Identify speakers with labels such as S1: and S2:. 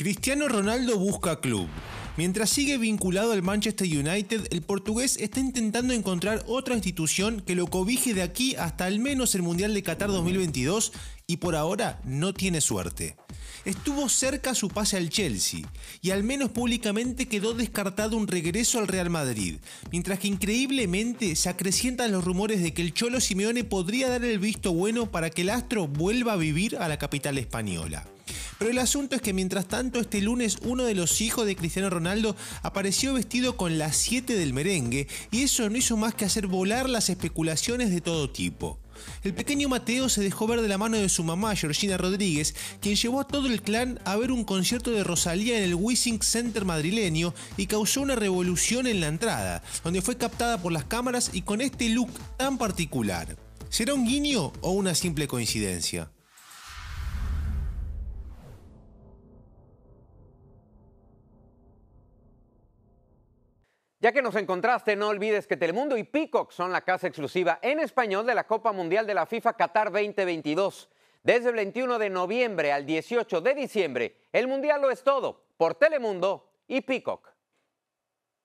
S1: Cristiano Ronaldo busca club. Mientras sigue vinculado al Manchester United, el portugués está intentando encontrar otra institución que lo cobije de aquí hasta al menos el Mundial de Qatar 2022 y por ahora no tiene suerte. Estuvo cerca su pase al Chelsea y al menos públicamente quedó descartado un regreso al Real Madrid, mientras que increíblemente se acrecientan los rumores de que el Cholo Simeone podría dar el visto bueno para que el astro vuelva a vivir a la capital española. Pero el asunto es que mientras tanto este lunes uno de los hijos de Cristiano Ronaldo apareció vestido con las 7 del merengue y eso no hizo más que hacer volar las especulaciones de todo tipo. El pequeño Mateo se dejó ver de la mano de su mamá, Georgina Rodríguez, quien llevó a todo el clan a ver un concierto de Rosalía en el Wissing Center madrileño y causó una revolución en la entrada, donde fue captada por las cámaras y con este look tan particular. ¿Será un guiño o una simple coincidencia?
S2: Ya que nos encontraste, no olvides que Telemundo y Peacock son la casa exclusiva en español de la Copa Mundial de la FIFA Qatar 2022. Desde el 21 de noviembre al 18 de diciembre, el Mundial lo es todo por Telemundo y Peacock.